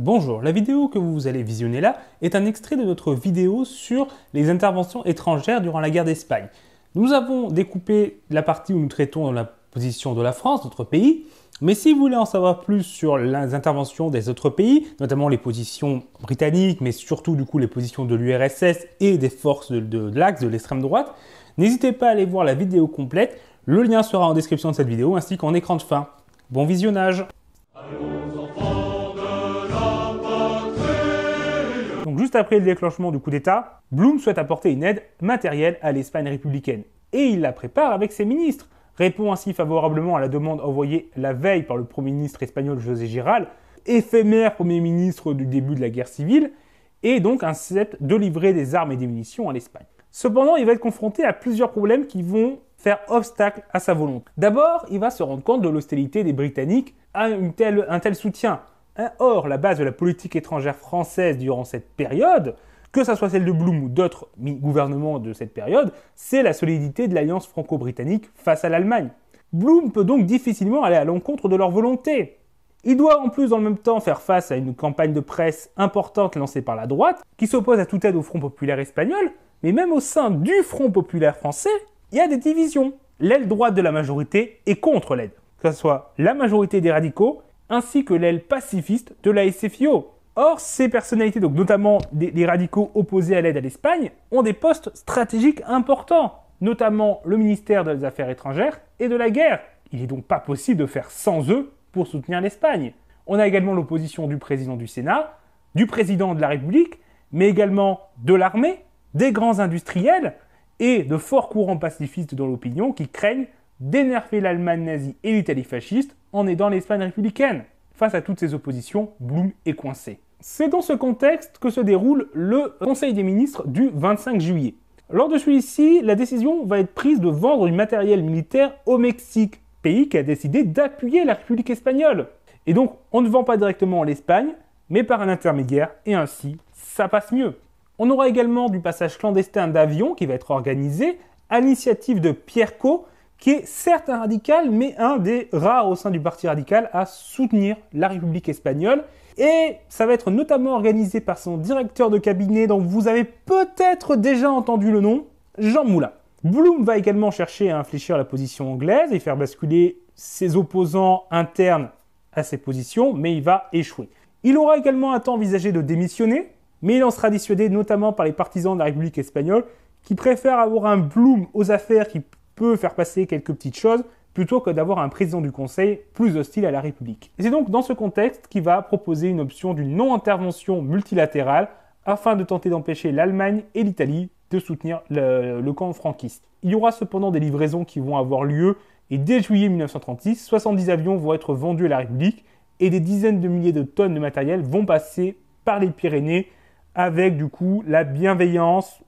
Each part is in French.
Bonjour, la vidéo que vous allez visionner là est un extrait de notre vidéo sur les interventions étrangères durant la guerre d'Espagne. Nous avons découpé la partie où nous traitons la position de la France, notre pays, mais si vous voulez en savoir plus sur les interventions des autres pays, notamment les positions britanniques, mais surtout du coup les positions de l'URSS et des forces de l'axe de l'extrême droite, n'hésitez pas à aller voir la vidéo complète, le lien sera en description de cette vidéo ainsi qu'en écran de fin. Bon visionnage après le déclenchement du coup d'État, Blum souhaite apporter une aide matérielle à l'Espagne républicaine. Et il la prépare avec ses ministres, répond ainsi favorablement à la demande envoyée la veille par le Premier ministre espagnol José Giral, éphémère Premier ministre du début de la guerre civile, et donc incite de livrer des armes et des munitions à l'Espagne. Cependant, il va être confronté à plusieurs problèmes qui vont faire obstacle à sa volonté. D'abord, il va se rendre compte de l'hostilité des Britanniques à un tel soutien. Hein, or, la base de la politique étrangère française durant cette période, que ce soit celle de Blum ou d'autres gouvernements de cette période, c'est la solidité de l'alliance franco-britannique face à l'Allemagne. Blum peut donc difficilement aller à l'encontre de leur volonté. Il doit en plus en même temps faire face à une campagne de presse importante lancée par la droite, qui s'oppose à toute aide au Front populaire espagnol, mais même au sein du Front populaire français, il y a des divisions. L'aile droite de la majorité est contre l'aide, que ce soit la majorité des radicaux ainsi que l'aile pacifiste de la SFIO. Or, ces personnalités, donc notamment les radicaux opposés à l'aide à l'Espagne, ont des postes stratégiques importants, notamment le ministère des Affaires étrangères et de la guerre. Il n'est donc pas possible de faire sans eux pour soutenir l'Espagne. On a également l'opposition du président du Sénat, du président de la République, mais également de l'armée, des grands industriels et de forts courants pacifistes dans l'opinion qui craignent d'énerver l'Allemagne nazie et l'Italie fasciste en aidant l'Espagne républicaine. Face à toutes ces oppositions, Blum et coincé. C'est dans ce contexte que se déroule le Conseil des ministres du 25 juillet. Lors de celui-ci, la décision va être prise de vendre du matériel militaire au Mexique, pays qui a décidé d'appuyer la République espagnole. Et donc, on ne vend pas directement en Espagne, mais par un intermédiaire, et ainsi, ça passe mieux. On aura également du passage clandestin d'avions qui va être organisé à l'initiative de Pierre Coe, qui est certes un radical, mais un des rares au sein du Parti radical à soutenir la République espagnole. Et ça va être notamment organisé par son directeur de cabinet, dont vous avez peut-être déjà entendu le nom, Jean Moulin. Bloom va également chercher à infléchir la position anglaise et faire basculer ses opposants internes à ses positions, mais il va échouer. Il aura également un temps envisagé de démissionner, mais il en sera dissuadé notamment par les partisans de la République espagnole qui préfèrent avoir un Bloom aux affaires qui peut faire passer quelques petites choses plutôt que d'avoir un président du Conseil plus hostile à la République. c'est donc dans ce contexte qu'il va proposer une option d'une non-intervention multilatérale afin de tenter d'empêcher l'Allemagne et l'Italie de soutenir le, le, camp franquiste. Il y aura cependant des livraisons qui vont avoir lieu et dès juillet 1936, 70 avions vont être vendus à la République et des dizaines de milliers de tonnes de matériel vont passer par les Pyrénées avec du coup la bienveillance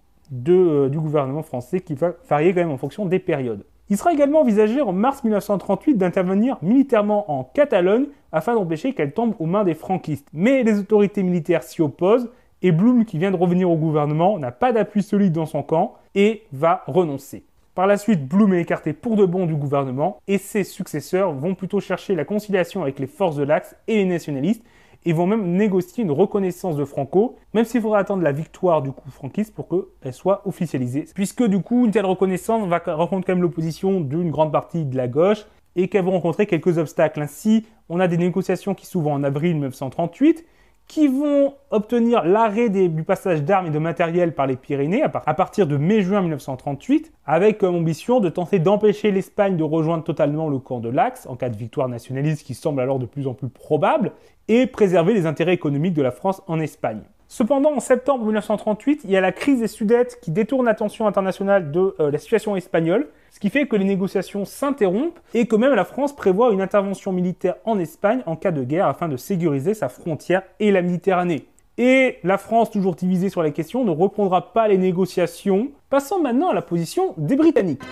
euh, du gouvernement français qui va varier quand même en fonction des périodes. Il sera également envisagé en mars 1938 d'intervenir militairement en Catalogne afin d'empêcher qu'elle tombe aux mains des franquistes. Mais les autorités militaires s'y opposent et Blum, qui vient de revenir au gouvernement, n'a pas d'appui solide dans son camp et va renoncer. Par la suite, Blum est écarté pour de bon du gouvernement et ses successeurs vont plutôt chercher la conciliation avec les forces de l'Axe et les nationalistes et vont même négocier une reconnaissance de Franco, même s'il faudra attendre la victoire du coup franquiste pour qu'elle soit officialisée. Puisque du coup, une telle reconnaissance va rencontrer quand même l'opposition d'une grande partie de la gauche et qu'elle va rencontrer quelques obstacles. Ainsi, on a des négociations qui s'ouvrent en avril 1938 qui vont obtenir l'arrêt du passage d'armes et de matériel par les Pyrénées à, partir de mai-juin 1938, avec comme ambition de tenter d'empêcher l'Espagne de rejoindre totalement le camp de l'Axe en cas de victoire nationaliste qui semble alors de plus en plus probable, et préserver les intérêts économiques de la France en Espagne. Cependant, en septembre 1938, il y a la crise des Sudètes qui détourne l'attention internationale de euh, la situation espagnole, ce qui fait que les négociations s'interrompent et que même la France prévoit une intervention militaire en Espagne en cas de guerre afin de sécuriser sa frontière et la Méditerranée. Et la France, toujours divisée sur la question, ne reprendra pas les négociations. Passons maintenant à la position des Britanniques.